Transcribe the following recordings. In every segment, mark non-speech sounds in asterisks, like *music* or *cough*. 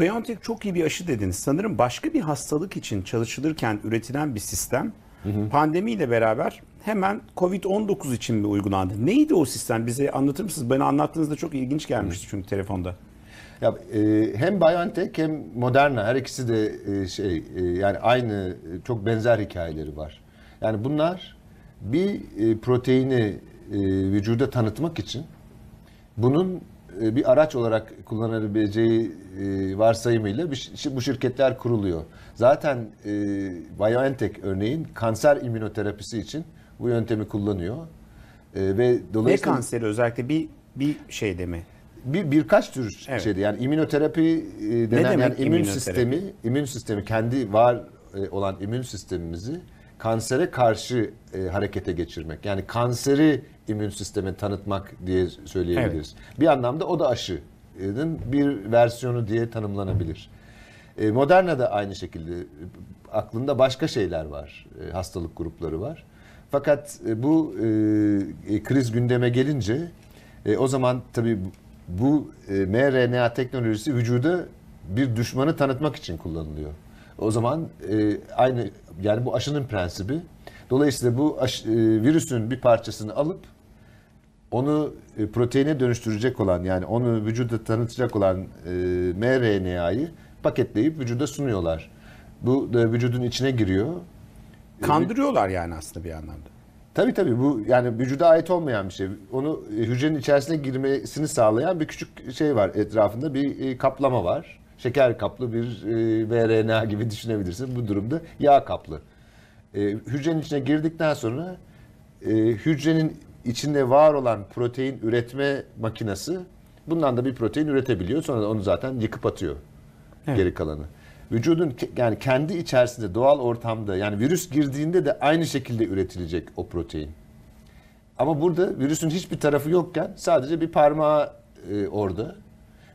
BioNTech çok iyi bir aşı dediniz. Sanırım başka bir hastalık için çalışılırken üretilen bir sistem pandemiyle beraber hemen Covid-19 için mi uygulandı? Neydi o sistem? Bize anlatır mısınız? Bana anlattığınızda çok ilginç gelmişti çünkü telefonda. Ya, e, hem BioNTech hem Moderna her ikisi de e, şey e, yani aynı e, çok benzer hikayeleri var. Yani bunlar bir e, proteini e, vücuda tanıtmak için bunun e, bir araç olarak kullanılabileceği e, varsayımıyla bu şirketler kuruluyor. Zaten e, BioNTech örneğin kanser immünoterapisi için bu yöntemi kullanıyor. Ve dolayısıyla ne kanseri özellikle bir bir şeyde mi? Bir birkaç tür evet. şeyde yani immünoterapi denen yani immün sistemi, immün sistemi kendi var olan immün sistemimizi kansere karşı e, harekete geçirmek. Yani kanseri immün sisteme tanıtmak diye söyleyebiliriz. Evet. Bir anlamda o da aşının bir versiyonu diye tanımlanabilir. E, Moderna da aynı şekilde aklında başka şeyler var. E, hastalık grupları var. Fakat e, bu e, e kriz gündeme gelince e, o zaman tabii bu e, mRNA teknolojisi vücuda bir düşmanı tanıtmak için kullanılıyor. O zaman e, aynı yani bu aşının prensibi. Dolayısıyla bu aş, e, virüsün bir parçasını alıp onu e, proteine dönüştürecek olan yani onu vücuda tanıtacak olan e, mRNA'yı paketleyip vücuda sunuyorlar. Bu da vücudun içine giriyor. E, Kandırıyorlar yani aslında bir anlamda. Tabii tabii bu yani vücuda ait olmayan bir şey. Onu e, hücrenin içerisine girmesini sağlayan bir küçük şey var etrafında bir e, kaplama var şeker kaplı bir e, mRNA gibi düşünebilirsin. Bu durumda yağ kaplı. E, hücrenin içine girdikten sonra e, hücrenin içinde var olan protein üretme makinesi bundan da bir protein üretebiliyor. Sonra onu zaten yıkıp atıyor evet. geri kalanı. Vücudun yani kendi içerisinde doğal ortamda yani virüs girdiğinde de aynı şekilde üretilecek o protein. Ama burada virüsün hiçbir tarafı yokken sadece bir parmağı e, orada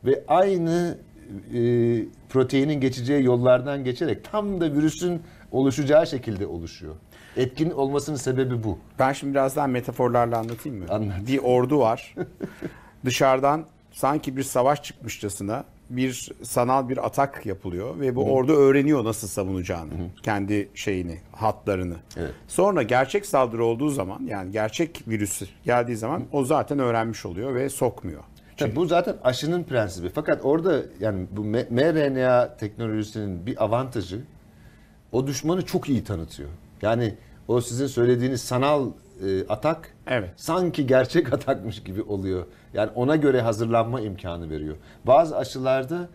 ve aynı e, proteinin geçeceği yollardan geçerek tam da virüsün oluşacağı şekilde oluşuyor. Etkin olmasının sebebi bu. Ben şimdi biraz daha metaforlarla anlatayım mı? Anlat. Bir ordu var. *laughs* Dışarıdan sanki bir savaş çıkmışçasına bir sanal bir atak yapılıyor ve bu Hı. ordu öğreniyor nasıl savunacağını, Hı. kendi şeyini, hatlarını. Evet. Sonra gerçek saldırı olduğu zaman yani gerçek virüs geldiği zaman Hı. o zaten öğrenmiş oluyor ve sokmuyor. Çünkü... Bu zaten aşının prensibi. Fakat orada yani bu mRNA teknolojisinin bir avantajı o düşmanı çok iyi tanıtıyor. Yani o sizin söylediğiniz sanal e, atak evet. sanki gerçek atakmış gibi oluyor. Yani ona göre hazırlanma imkanı veriyor. Bazı aşılarda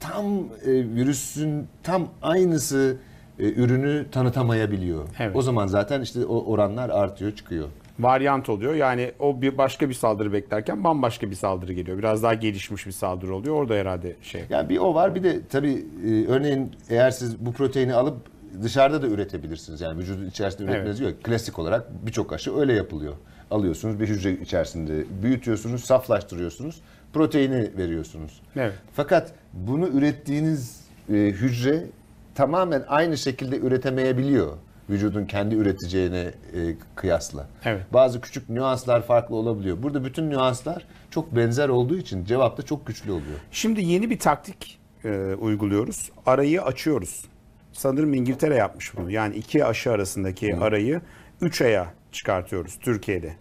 tam e, virüsün tam aynısı e, ürünü tanıtamayabiliyor. Evet. O zaman zaten işte o oranlar artıyor, çıkıyor varyant oluyor. Yani o bir başka bir saldırı beklerken bambaşka bir saldırı geliyor. Biraz daha gelişmiş bir saldırı oluyor. Orada herhalde şey. Yani bir o var bir de tabii e, örneğin eğer siz bu proteini alıp dışarıda da üretebilirsiniz. Yani vücudun içerisinde üretmeniz evet. Klasik olarak birçok aşı öyle yapılıyor. Alıyorsunuz bir hücre içerisinde büyütüyorsunuz, saflaştırıyorsunuz, proteini veriyorsunuz. Evet. Fakat bunu ürettiğiniz e, hücre tamamen aynı şekilde üretemeyebiliyor vücudun kendi üreteceğine e, kıyasla. Evet. Bazı küçük nüanslar farklı olabiliyor. Burada bütün nüanslar çok benzer olduğu için cevap da çok güçlü oluyor. Şimdi yeni bir taktik e, uyguluyoruz. Arayı açıyoruz. Sanırım İngiltere yapmış bunu. Yani iki aşı arasındaki Hı. arayı üç aya çıkartıyoruz Türkiye'de.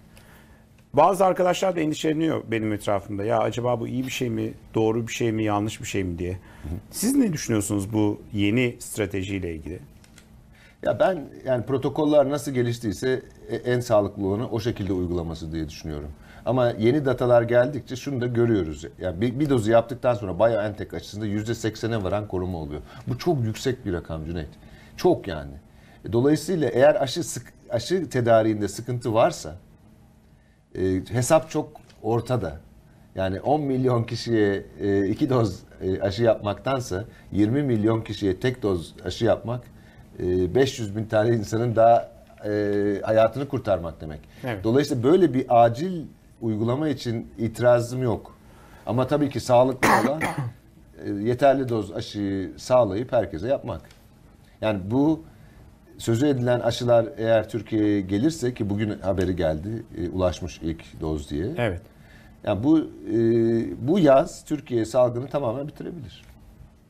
Bazı arkadaşlar da endişeleniyor benim etrafımda. Ya acaba bu iyi bir şey mi, doğru bir şey mi, yanlış bir şey mi diye. Siz ne düşünüyorsunuz bu yeni stratejiyle ilgili? Ya ben yani protokoller nasıl geliştiyse e, en sağlıklı olanı o şekilde uygulaması diye düşünüyorum. Ama yeni datalar geldikçe şunu da görüyoruz. Yani bir, bir dozu yaptıktan sonra BioNTech açısında %80'e varan koruma oluyor. Bu çok yüksek bir rakam Cüneyt. Çok yani. E, dolayısıyla eğer aşı sık, aşı tedariğinde sıkıntı varsa e, hesap çok ortada. Yani 10 milyon kişiye e, iki doz e, aşı yapmaktansa 20 milyon kişiye tek doz aşı yapmak 500 ee, bin tane insanın daha e, hayatını kurtarmak demek. Evet. Dolayısıyla böyle bir acil uygulama için itirazım yok. Ama tabii ki sağlıklı olan *coughs* e, yeterli doz aşıyı sağlayıp herkese yapmak. Yani bu sözü edilen aşılar eğer Türkiye'ye gelirse ki bugün haberi geldi e, ulaşmış ilk doz diye. Evet. Yani bu e, bu yaz Türkiye salgını tamamen bitirebilir.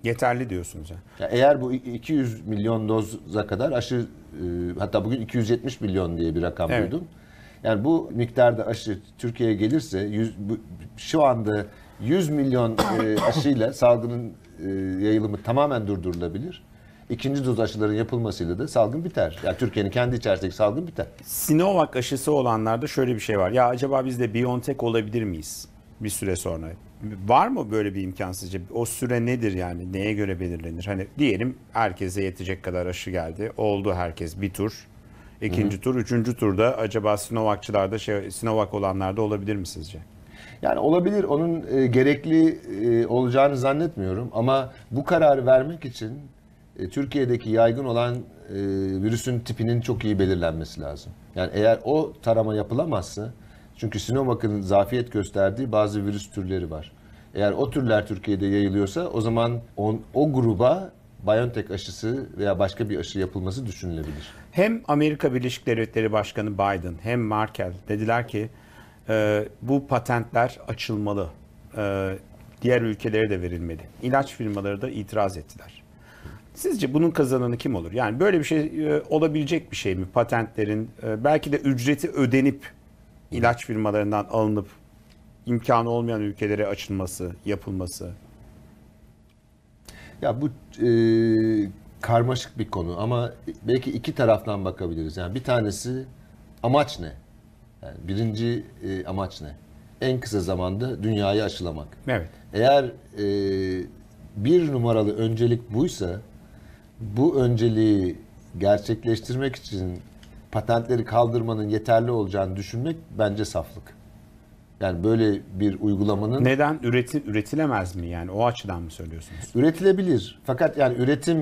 Yeterli diyorsunuz yani. Ya eğer bu 200 milyon doza kadar aşı e, hatta bugün 270 milyon diye bir rakam evet. duydum. Yani bu miktarda aşı Türkiye'ye gelirse yüz, bu, şu anda 100 milyon e, *coughs* aşıyla salgının e, yayılımı tamamen durdurulabilir. İkinci doz aşıların yapılmasıyla da salgın biter. Yani Türkiye'nin kendi içerisindeki salgın biter. Sinovac aşısı olanlarda şöyle bir şey var. Ya acaba biz de BioNTech olabilir miyiz? bir süre sonra. Var mı böyle bir imkan sizce? O süre nedir yani? Neye göre belirlenir? Hani diyelim herkese yetecek kadar aşı geldi. Oldu herkes bir tur. İkinci Hı-hı. tur, üçüncü turda acaba Sinovakçılarda, şey, Sinovac olanlarda olabilir mi sizce? Yani olabilir. Onun e, gerekli e, olacağını zannetmiyorum. Ama bu kararı vermek için e, Türkiye'deki yaygın olan e, virüsün tipinin çok iyi belirlenmesi lazım. Yani eğer o tarama yapılamazsa çünkü Sinovac'ın zafiyet gösterdiği bazı virüs türleri var. Eğer o türler Türkiye'de yayılıyorsa o zaman on, o gruba BioNTech aşısı veya başka bir aşı yapılması düşünülebilir. Hem Amerika Birleşik Devletleri Başkanı Biden hem Merkel dediler ki e, bu patentler açılmalı. E, diğer ülkelere de verilmeli. İlaç firmaları da itiraz ettiler. Sizce bunun kazananı kim olur? Yani böyle bir şey e, olabilecek bir şey mi? Patentlerin e, belki de ücreti ödenip ilaç firmalarından alınıp imkanı olmayan ülkelere açılması, yapılması. Ya bu e, karmaşık bir konu ama belki iki taraftan bakabiliriz. Yani bir tanesi amaç ne? Yani birinci e, amaç ne? En kısa zamanda dünyayı aşılamak. Evet. Eğer e, bir numaralı öncelik buysa bu önceliği gerçekleştirmek için patentleri kaldırmanın yeterli olacağını düşünmek bence saflık. Yani böyle bir uygulamanın neden üretim üretilemez mi yani o açıdan mı söylüyorsunuz? Üretilebilir. Fakat yani üretim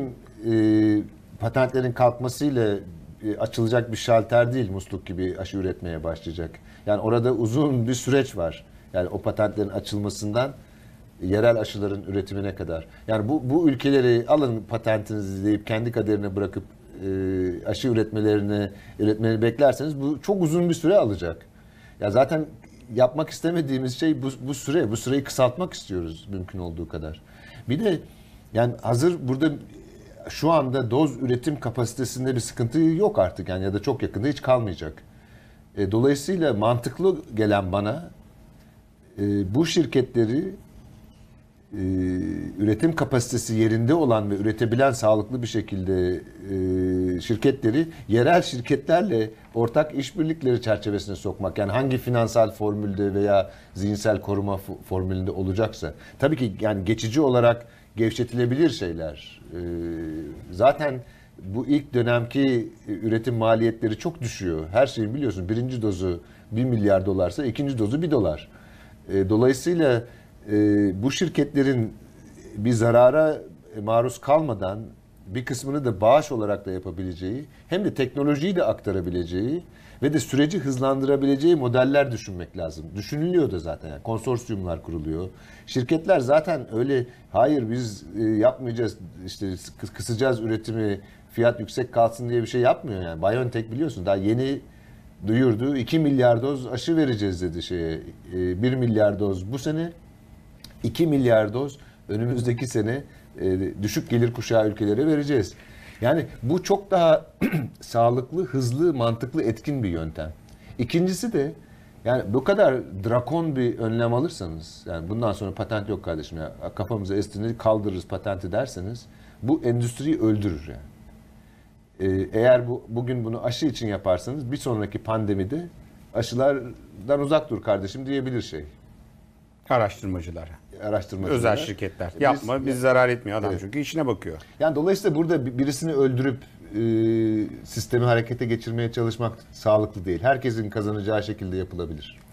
e, patentlerin kalkmasıyla e, açılacak bir şalter değil musluk gibi aşı üretmeye başlayacak. Yani orada uzun bir süreç var. Yani o patentlerin açılmasından yerel aşıların üretimine kadar. Yani bu bu ülkeleri alın patentinizi deyip kendi kaderine bırakıp e, aşı üretmelerini üretmeni beklerseniz bu çok uzun bir süre alacak. Ya zaten yapmak istemediğimiz şey bu, bu süre. Bu süreyi kısaltmak istiyoruz mümkün olduğu kadar. Bir de yani hazır burada şu anda doz üretim kapasitesinde bir sıkıntı yok artık yani ya da çok yakında hiç kalmayacak. E, dolayısıyla mantıklı gelen bana e, bu şirketleri e, üretim kapasitesi yerinde olan ve üretebilen sağlıklı bir şekilde e, şirketleri yerel şirketlerle ortak işbirlikleri çerçevesine sokmak. Yani hangi finansal formülde veya zihinsel koruma formülünde olacaksa. Tabii ki yani geçici olarak gevşetilebilir şeyler. E, zaten bu ilk dönemki üretim maliyetleri çok düşüyor. Her şeyi biliyorsun birinci dozu 1 milyar dolarsa ikinci dozu 1 dolar. E, dolayısıyla e, bu şirketlerin bir zarara maruz kalmadan bir kısmını da bağış olarak da yapabileceği hem de teknolojiyi de aktarabileceği ve de süreci hızlandırabileceği modeller düşünmek lazım. Düşünülüyor da zaten. Yani konsorsiyumlar kuruluyor. Şirketler zaten öyle hayır biz e, yapmayacağız işte kısacağız üretimi fiyat yüksek kalsın diye bir şey yapmıyor yani. BioNTech biliyorsun daha yeni duyurdu. 2 milyar doz aşı vereceğiz dedi şeye. 1 e, milyar doz bu sene 2 milyar doz önümüzdeki sene e, düşük gelir kuşağı ülkelere vereceğiz. Yani bu çok daha *clears throat* sağlıklı, hızlı, mantıklı, etkin bir yöntem. İkincisi de yani bu kadar drakon bir önlem alırsanız, yani bundan sonra patent yok kardeşim ya kafamıza estiğini kaldırırız patenti derseniz bu endüstriyi öldürür yani. Ee, eğer bu, bugün bunu aşı için yaparsanız bir sonraki pandemide aşılardan uzak dur kardeşim diyebilir şey. Araştırmacılar. Araştırmacılar. Özel şirketler. Biz, Yapma biz zarar etmiyor adam evet. çünkü işine bakıyor. Yani dolayısıyla burada birisini öldürüp e, sistemi harekete geçirmeye çalışmak sağlıklı değil. Herkesin kazanacağı şekilde yapılabilir.